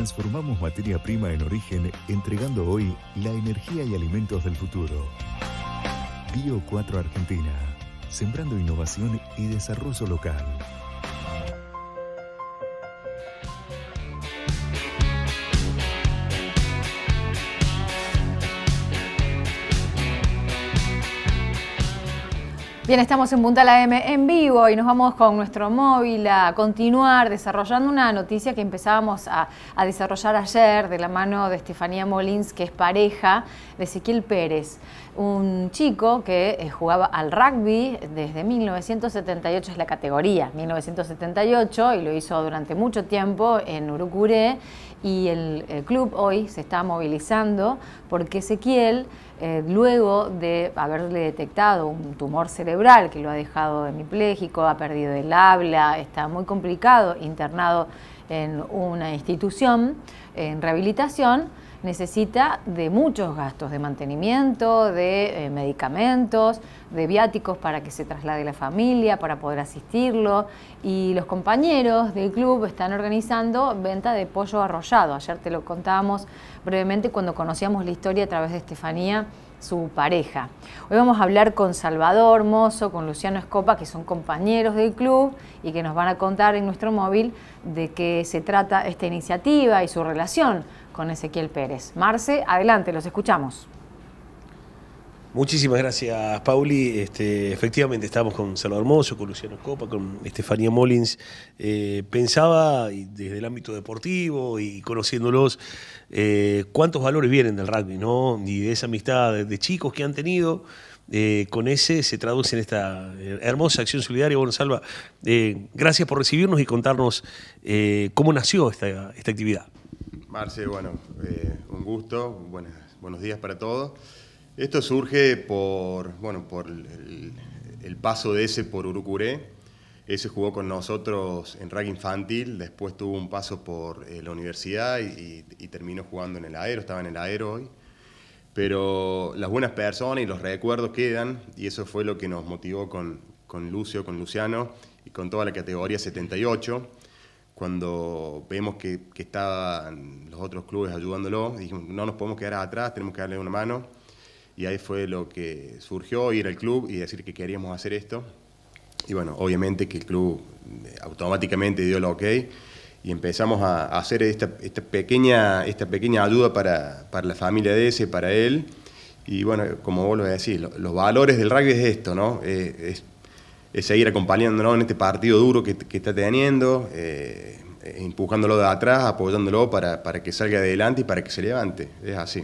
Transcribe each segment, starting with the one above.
transformamos materia prima en origen, entregando hoy la energía y alimentos del futuro. Bio 4 Argentina, sembrando innovación y desarrollo local. Bien, estamos en Punta la M en vivo y nos vamos con nuestro móvil a continuar desarrollando una noticia que empezábamos a, desarrollar ayer de la mano de Estefanía Molins, que es pareja de Ezequiel Pérez, un chico que eh, jugaba al rugby desde 1978, es la categoría, 1978, y lo hizo durante mucho tiempo en Urucuré, y el, club hoy se está movilizando porque Ezequiel, eh, luego de haberle detectado un tumor cerebral, que lo ha dejado hemipléjico, ha perdido el habla, está muy complicado, internado en una institución en rehabilitación necesita de muchos gastos, de mantenimiento, de eh, medicamentos, de viáticos para que se traslade la familia, para poder asistirlo. Y los compañeros del club están organizando venta de pollo arrollado. Ayer te lo contábamos brevemente cuando conocíamos la historia a través de Estefanía su pareja. Hoy vamos a hablar con Salvador Mozo, con Luciano Escopa, que son compañeros del club y que nos van a contar en nuestro móvil de qué se trata esta iniciativa y su relación con Ezequiel Pérez. Marce, adelante, los escuchamos. Muchísimas gracias, Pauli. Este, efectivamente, estamos con Salvador Hermoso, con Luciano Copa, con Estefanía Molins. Eh, pensaba, desde el ámbito deportivo y conociéndolos, eh, cuántos valores vienen del rugby, ¿no? Y de esa amistad de, chicos que han tenido. Eh, con ese se traduce en esta hermosa acción solidaria. Bueno, Salva, gracias por recibirnos y contarnos cómo nació esta actividad. Marce, bueno, eh, un gusto, buenos días para todos. Esto surge por, bueno, por el, paso de ese por Urucuré. Ese jugó con nosotros en rugby infantil, después tuvo un paso por eh, la universidad y, terminó jugando en el aero, estaba en el aero hoy. Pero las buenas personas y los recuerdos quedan y eso fue lo que nos motivó con, con Lucio, con Luciano y con toda la categoría 78 cuando vemos que, estaban los otros clubes ayudándolo, dijimos, no nos podemos quedar atrás, tenemos que darle una mano. Y ahí fue lo que surgió, ir al club y decir que queríamos hacer esto. Y bueno, obviamente que el club eh, automáticamente dio el ok y empezamos a, hacer esta, pequeña, esta pequeña ayuda para, para la familia de ese, para él. Y bueno, como vos lo decís, los valores del rugby es esto, ¿no? Eh, es seguir acompañándolo en este partido duro que, está teniendo, eh, empujándolo de atrás, apoyándolo para, para, que salga adelante y para que se levante. Es así.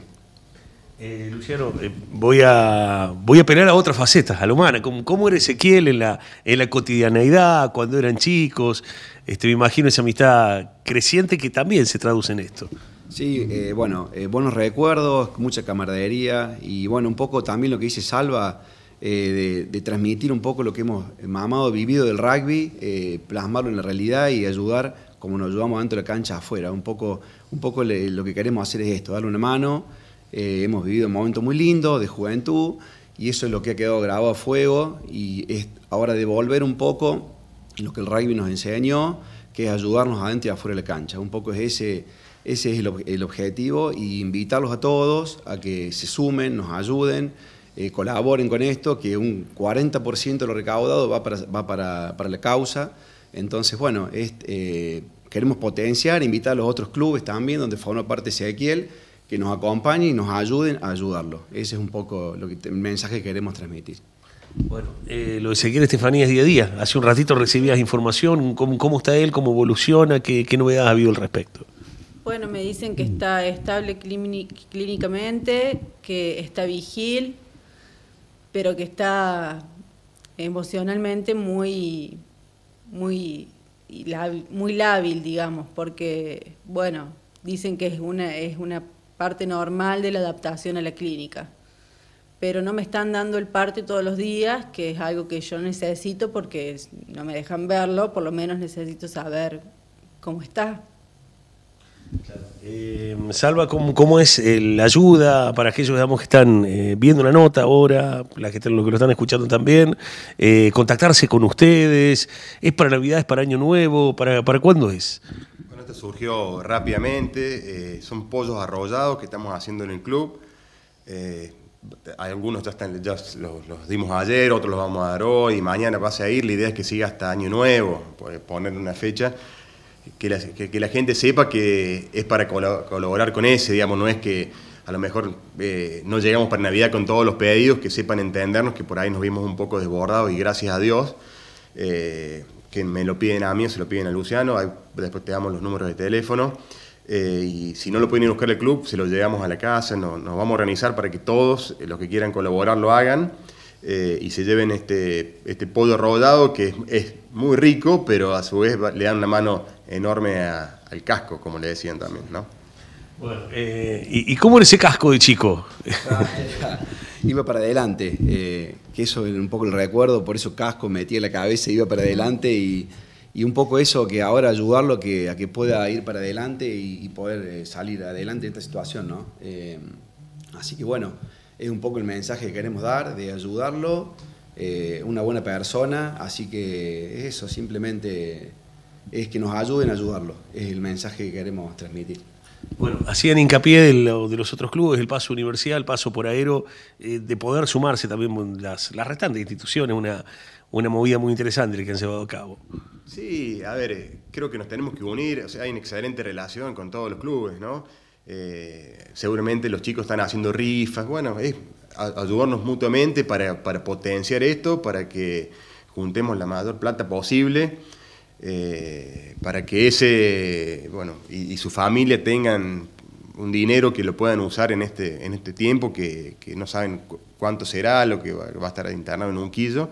Eh, Luciano, eh, voy, a, voy a pelear a otras facetas, a lo humana. ¿Cómo, era Ezequiel en la, en la cotidianeidad, cuando eran chicos? Este, me imagino esa amistad creciente que también se traduce en esto. Sí, bueno, buenos recuerdos, mucha camaradería y bueno, un poco también lo que dice Salva, eh, de, transmitir un poco lo que hemos mamado, vivido del rugby, eh, plasmarlo en la realidad y ayudar como nos ayudamos dentro de la cancha afuera. Un poco, un poco lo que queremos hacer es esto, darle una mano. Eh, hemos vivido un momento muy lindo de juventud y eso es lo que ha quedado grabado a fuego y es ahora devolver un poco lo que el rugby nos enseñó, que es ayudarnos adentro y afuera de la cancha. Un poco es ese, ese es el, el objetivo y invitarlos a todos a que se sumen, nos ayuden. Eh, colaboren con esto, que un 40% de lo recaudado va para, la causa. Entonces, bueno, eh, queremos potenciar, invitar a los otros clubes también, donde forma parte Ezequiel, que nos acompañen y nos ayuden a ayudarlo. Ese es un poco lo que, el mensaje que queremos transmitir. Bueno, eh, lo de Ezequiel Estefanía es día a día. Hace un ratito recibías información, cómo, cómo está él, cómo evoluciona, qué, qué novedades ha habido al respecto. Bueno, me dicen que está estable clínicamente, que está vigil, pero que está emocionalmente muy, muy, muy lábil, digamos, porque, bueno, dicen que es una, es una parte normal de la adaptación a la clínica. Pero no me están dando el parte todos los días, que es algo que yo necesito porque no me dejan verlo, por lo menos necesito saber cómo está. Eh, Salva, ¿cómo, es eh, la ayuda para aquellos que están eh, viendo la nota ahora, que los que lo están escuchando también? ¿Contactarse con ustedes? ¿Es para Navidad, es para Año Nuevo? ¿Para, para cuándo es? Bueno, esto surgió rápidamente. son pollos arrollados que estamos haciendo en el club. algunos ya, están, los, dimos ayer, otros los vamos a dar hoy, mañana va a ir, La idea es que siga hasta Año Nuevo, pues, poner una fecha que la, gente sepa que es para colaborar con ese, digamos, no es que a lo mejor eh, no llegamos para Navidad con todos los pedidos, que sepan entendernos que por ahí nos vimos un poco desbordados y gracias a Dios, eh, que me lo piden a mí se lo piden a Luciano, después te damos los números de teléfono. Eh, y si no lo pueden ir a buscar el club, se lo llevamos a la casa, nos vamos a organizar para que todos los que quieran colaborar lo hagan. Eh, y se lleven este, este rodado que es, muy rico, pero a su vez le dan una mano enorme al casco, como le decían también, ¿no? Bueno, eh, ¿y, cómo era ese casco de chico? iba para adelante, eh, que eso es un poco el recuerdo, por eso casco, metía la cabeza, iba para adelante y, y un poco eso que ahora ayudarlo a que, a que pueda ir para adelante y, poder salir adelante de esta situación, ¿no? así que bueno, es un poco el mensaje que queremos dar, de ayudarlo, eh, una buena persona, así que eso, simplemente es que nos ayuden a ayudarlo, es el mensaje que queremos transmitir. Bueno, hacían hincapié de, de los otros clubes, el paso universal, el paso por aero, eh, de poder sumarse también las, las restantes instituciones, una, una movida muy interesante que han llevado a cabo. Sí, a ver, eh, creo que nos tenemos que unir, o sea, hay una excelente relación con todos los clubes, ¿no? Eh, seguramente los chicos están haciendo rifas, bueno, es ayudarnos mutuamente para, potenciar esto, para que juntemos la mayor plata posible, eh, para que ese, bueno, y, su familia tengan un dinero que lo puedan usar en este, en este tiempo, que, no saben cuánto será, lo que va, va a estar internado en un quillo.